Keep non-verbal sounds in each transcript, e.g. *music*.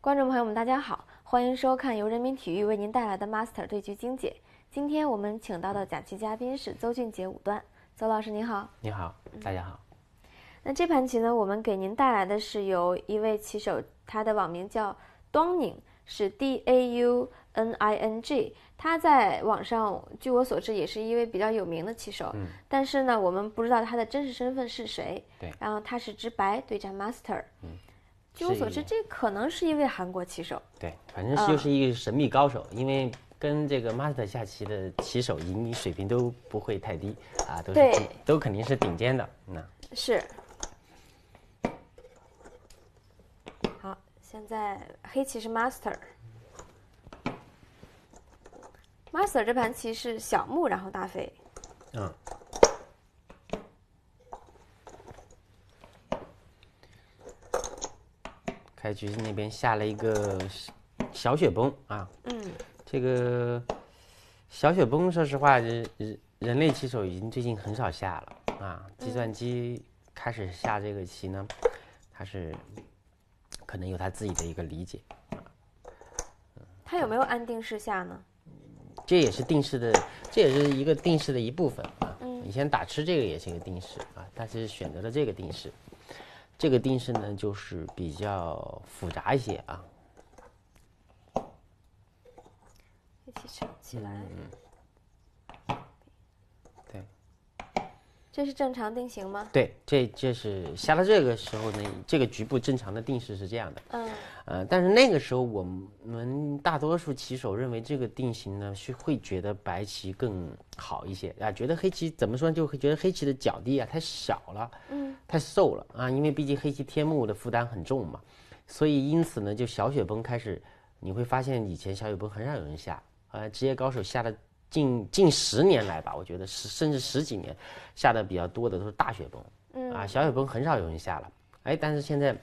观众朋友们，大家好，欢迎收看由人民体育为您带来的 Master 对局精解。今天我们请到的讲棋嘉宾是邹俊杰五段，邹老师您好。你好，大家好。那这盘棋呢，我们给您带来的是由一位棋手，他的网名叫 d 宁，n i n g 是 D A U N I N G，他在网上据我所知也是一位比较有名的棋手，嗯。但是呢，我们不知道他的真实身份是谁。对。然后他是直白对战 Master，嗯。据我所知，这可能是一位韩国棋手。对，反正就是一个神秘高手，因为跟这个 master 下棋的棋手，赢你水平都不会太低啊，都是都肯定是顶尖的。那是。好，现在黑棋是 master，master 这盘棋是小目，然后大飞。嗯。在局子那边下了一个小雪崩啊！嗯，这个小雪崩，说实话，人人类棋手已经最近很少下了啊。计算机开始下这个棋呢，它是可能有它自己的一个理解他它有没有按定式下呢？这也是定式的，这也是一个定式的一部分啊。嗯，你先打吃这个也是一个定式啊，但是选择了这个定式。这个定式呢，就是比较复杂一些啊。一起上起来。嗯。对。这是正常定型吗？对，这这是下到这个时候呢，这个局部正常的定式是这样的。嗯。呃，但是那个时候我们大多数棋手认为这个定型呢是会觉得白棋更好一些啊，觉得黑棋怎么说，就会觉得黑棋的脚地啊太小了，嗯，太瘦了啊，因为毕竟黑棋天幕的负担很重嘛，所以因此呢，就小雪崩开始，你会发现以前小雪崩很少有人下，呃，职业高手下的近近十年来吧，我觉得十甚至十几年，下的比较多的都是大雪崩，嗯啊，小雪崩很少有人下了，哎，但是现在。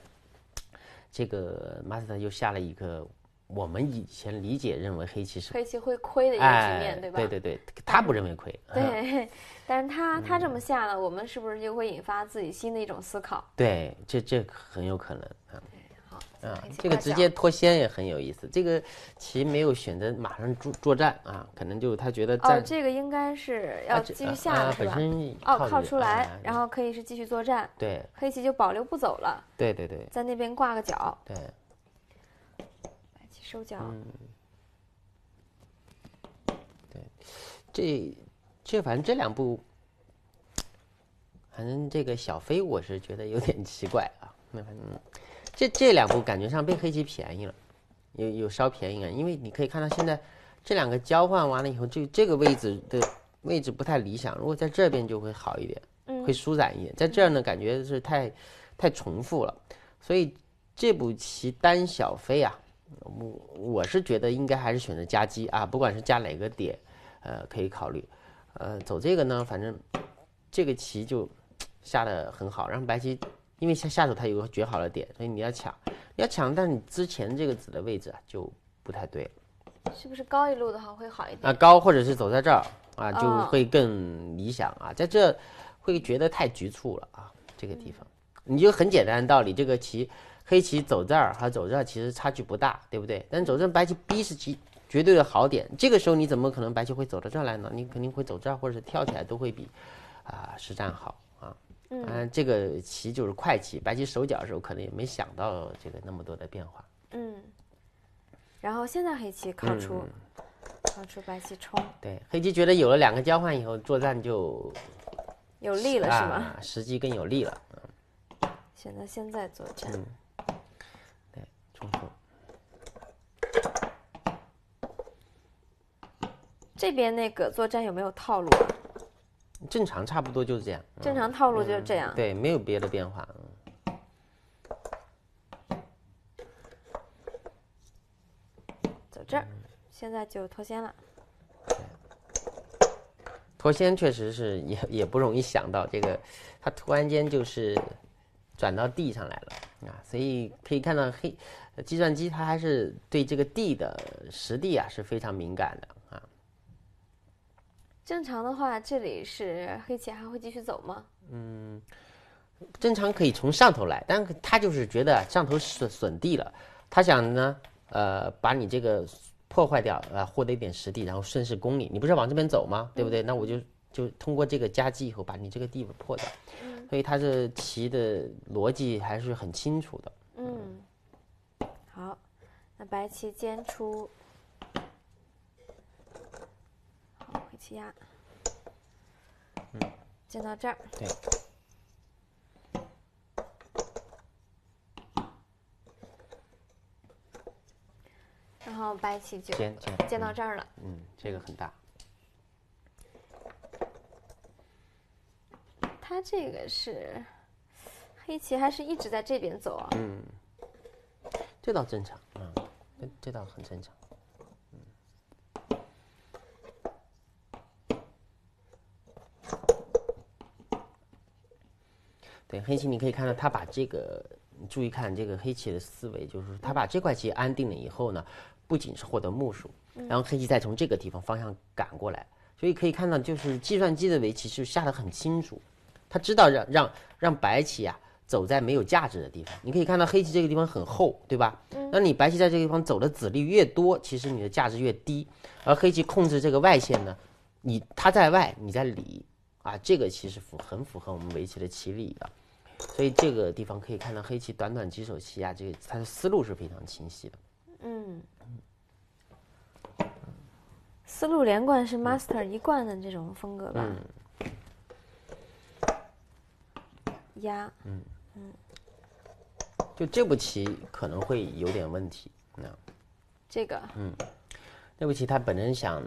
这个马斯特又下了一个，我们以前理解认为黑棋是黑棋会亏的一个局面，对吧？对对对，他不认为亏。对，*laughs* 但是他他这么下了，我们是不是就会引发自己新的一种思考？对，这这很有可能啊。啊，这个直接脱先也很有意思。这个棋没有选择马上作作战啊，可能就他觉得哦，这个应该是要继续下是吧？哦，靠出来，然后可以是继续作战。对，黑棋就保留不走了。对对对，在那边挂个角。对，白棋收角。对，这这反正这两步，反正这个小飞我是觉得有点奇怪啊。那反正。这这两步感觉上被黑棋便宜了，有有稍便宜啊，因为你可以看到现在这两个交换完了以后，就这个位置的位置不太理想，如果在这边就会好一点，会舒展一点，在这儿呢感觉是太，太重复了，所以这步棋单小飞啊，我我是觉得应该还是选择加击啊，不管是加哪个点，呃，可以考虑，呃，走这个呢，反正这个棋就下的很好，让白棋。因为下下手他有个绝好的点，所以你要抢，要抢，但你之前这个子的位置啊就不太对了。是不是高一路的话会好一点？啊，高或者是走在这儿啊，就会更理想啊，在这会觉得太局促了啊，这个地方。你就很简单的道理，这个棋黑棋走这儿和走这儿其实差距不大，对不对？但走这白棋 B 是棋绝对的好点，这个时候你怎么可能白棋会走到这儿来呢？你肯定会走这儿，或者是跳起来都会比啊实战好。嗯，这个棋就是快棋，白棋手脚的时候可能也没想到这个那么多的变化。嗯，然后现在黑棋靠出，靠出白棋冲。对，黑棋觉得有了两个交换以后作战就有力了，是吗？时机更有利了。*laughs* 选择现在作战。对，冲出。这边那个作战有没有套路？正常差不多就是这样，正常套路就是这样。对，没有别的变化。走这儿，现在就脱先了。脱先确实是也也不容易想到这个，他突然间就是转到地上来了啊，所以可以看到黑计算机它还是对这个地的实地啊是非常敏感的。正常的话，这里是黑棋还会继续走吗？嗯，正常可以从上头来，但他就是觉得上头损损地了，他想呢，呃，把你这个破坏掉，呃，获得一点实地，然后顺势攻你。你不是往这边走吗？对不对？那我就就通过这个夹击以后，把你这个地方破掉。嗯，所以他是棋的逻辑还是很清楚的。嗯，好，那白棋先出。气压，嗯，建到这儿，对，然后白棋就建建到这儿了，嗯，这个很大，他这个是黑棋还是一直在这边走啊？嗯，这倒正常嗯，这倒很正常。对黑棋，你可以看到他把这个，注意看这个黑棋的思维，就是他把这块棋安定了以后呢，不仅是获得目数，然后黑棋再从这个地方方向赶过来，所以可以看到就是计算机的围棋是下得很清楚，他知道让让让白棋啊走在没有价值的地方。你可以看到黑棋这个地方很厚，对吧？那你白棋在这个地方走的子力越多，其实你的价值越低，而黑棋控制这个外线呢，你它在外，你在里。啊，这个其实符很符合我们围棋的棋理的，所以这个地方可以看到黑棋短短几手棋啊，这个他的思路是非常清晰的。嗯，思路连贯是 master 一贯的这种风格吧？压。嗯嗯，就这步棋可能会有点问题。那这个？嗯，这步棋他本身想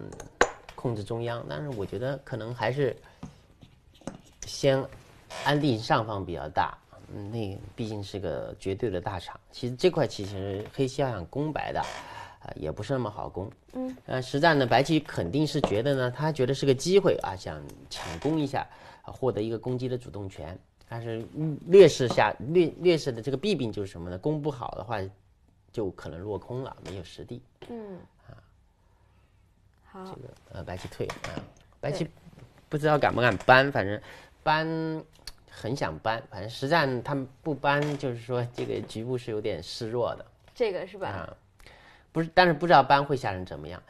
控制中央，但是我觉得可能还是。先安定上方比较大，那毕竟是个绝对的大厂。其实这块其实黑棋要想攻白的，啊也不是那么好攻。嗯，呃，实战呢，白棋肯定是觉得呢，他觉得是个机会啊，想抢攻一下，啊，获得一个攻击的主动权。但是劣势下劣劣势的这个弊病就是什么呢？攻不好的话，就可能落空了，没有实地。嗯，啊，好，这个呃，白棋退啊，白棋不知道敢不敢搬，反正。搬，很想搬，反正实战他们不搬，就是说这个局部是有点示弱的，这个是吧？啊，不是，但是不知道搬会下成怎么样，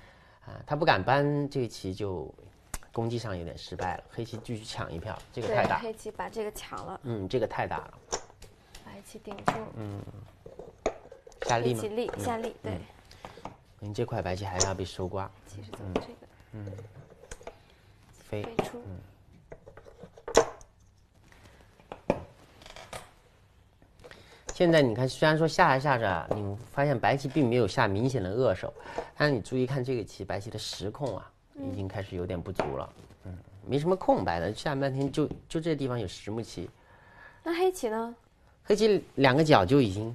啊，他不敢搬这个棋就攻击上有点失败了，黑棋继续抢一票，这个太大，黑棋把这个抢了，嗯，这个太大了，白棋顶住，嗯，下力吗？立，下力，对，因这块白棋还要被收刮，其实走这个，嗯，飞出，嗯。现在你看，虽然说下着下着，你发现白棋并没有下明显的恶手，但是你注意看这个棋，白棋的实控啊，已经开始有点不足了。嗯，没什么空白的，下半天就就这地方有实木棋。那黑棋呢？黑棋两个角就已经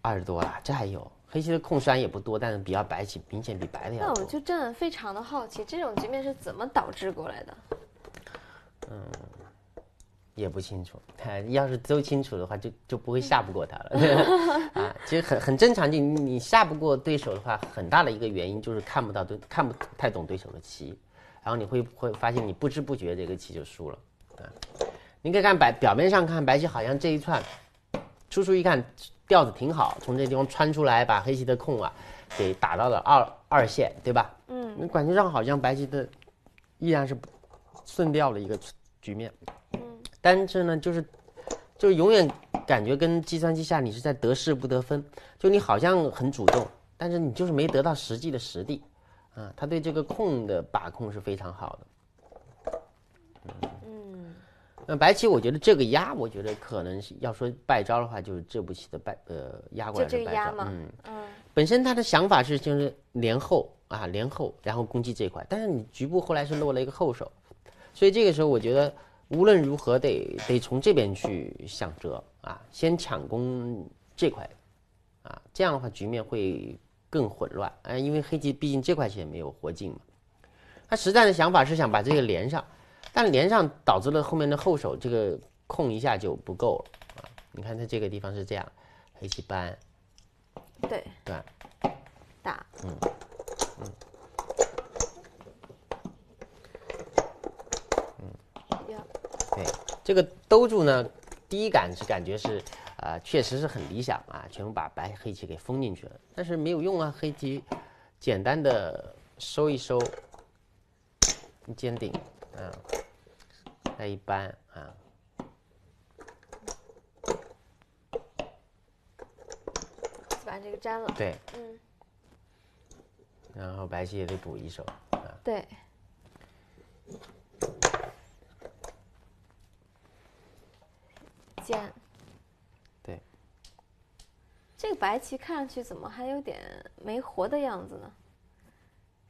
二十多了，这还有。黑棋的控山也不多，但是比较白棋明显比白的要多。那我就真的非常的好奇，这种局面是怎么导致过来的？嗯。也不清楚，他 *laughs* 要是都清楚的话，就就不会下不过他了 *laughs* 啊。其实很很正常，就你下不过对手的话，很大的一个原因就是看不到对，看不太懂对手的棋，然后你会会发现你不知不觉这个棋就输了啊。你可以看白表面上看白棋好像这一串，出出一看调子挺好，从这地方穿出来把黑棋的空啊给打到了二二线，对吧？嗯，那感觉上好像白棋的依然是顺调的一个局面。但是呢，就是，就是永远感觉跟计算机下，你是在得势不得分，就你好像很主动，但是你就是没得到实际的实地，啊，他对这个控的把控是非常好的。嗯，那白棋，我觉得这个压，我觉得可能是要说败招的话，就是这步棋的败，呃，压过来。的这招。嗯嗯。本身他的想法是就是连后啊连后，然后攻击这块，但是你局部后来是落了一个后手，所以这个时候我觉得。无论如何得得从这边去想辙啊，先抢攻这块，啊，这样的话局面会更混乱哎，因为黑棋毕竟这块也没有活进嘛。他实战的想法是想把这个连上，但连上导致了后面的后手这个空一下就不够了啊。你看他这个地方是这样，黑棋搬，对对吧？打嗯。这个兜住呢，第一感是感觉是，啊，确实是很理想啊，全部把白黑棋给封进去了，但是没有用啊，黑棋简单的收一收，尖顶，嗯，那一般啊，把这个粘了，对，嗯，然后白棋也得补一手啊，对。间。对，这个白棋看上去怎么还有点没活的样子呢？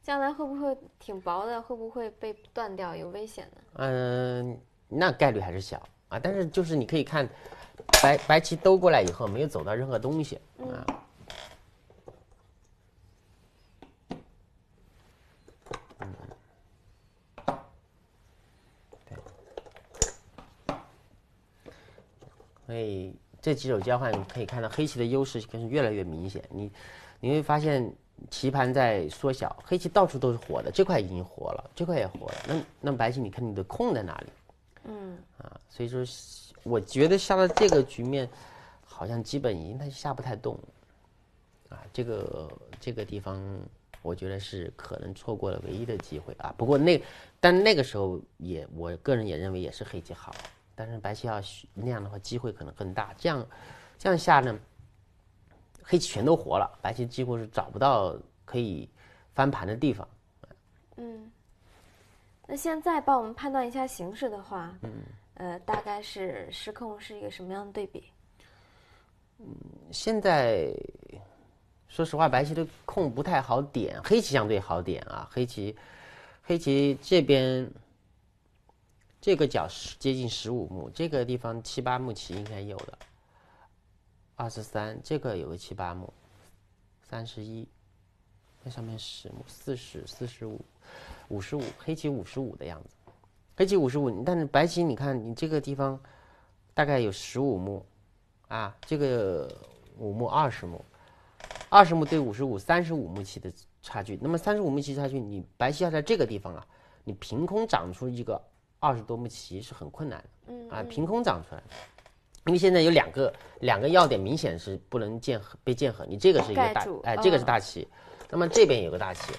将来会不会挺薄的？会不会被断掉？有危险呢？嗯，那概率还是小啊。但是就是你可以看，白白棋兜过来以后没有走到任何东西啊。所以这几手交换，可以看到黑棋的优势更是越来越明显。你，你会发现棋盘在缩小，黑棋到处都是活的，这块已经活了，这块也活了。那，那白棋，你看你的空在哪里？嗯，啊，所以说，我觉得下到这个局面，好像基本已经它下不太动，啊，这个这个地方，我觉得是可能错过了唯一的机会啊。不过那，但那个时候也，我个人也认为也是黑棋好。但是白棋要那样的话，机会可能更大。这样，这样下呢，黑棋全都活了，白棋几乎是找不到可以翻盘的地方。嗯，那现在帮我们判断一下形势的话，嗯，呃，大概是失控是一个什么样的对比？嗯，现在说实话，白棋的控不太好点，黑棋相对好点啊。黑棋，黑棋这边。这个角是接近十五目，这个地方七八目棋应该有的，二十三，这个有个七八目，三十一，那上面十目四十四十五，五十五黑棋五十五的样子，黑棋五十五，但是白棋你看你这个地方大概有十五目，啊，这个五目二十目，二十目对五十五三十五目棋的差距，那么三十五目棋差距，你白棋要在这个地方啊，你凭空长出一个。二十多目棋是很困难的，嗯啊，凭空长出来的。因为现在有两个两个要点，明显是不能合被见合，你这个是一个大哎，这个是大棋，那么这边有个大棋，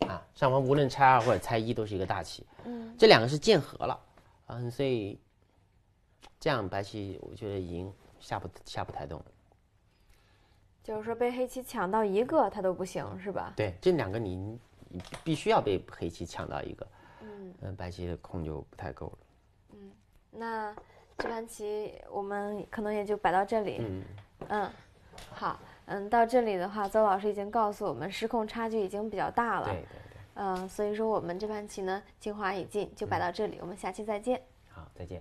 啊，上方无论拆二或者拆一都是一个大棋，嗯，这两个是见合了，嗯，所以这样白棋我觉得已经下不下不太动了。就是说被黑棋抢到一个他都不行是吧？对，这两个你你必须要被黑棋抢到一个。嗯，白棋的空就不太够了。嗯，那这盘棋我们可能也就摆到这里。嗯，嗯，好，嗯，到这里的话，邹老师已经告诉我们，失控差距已经比较大了。对对对。嗯，所以说我们这盘棋呢，精华已尽，就摆到这里。我们下期再见。好，再见。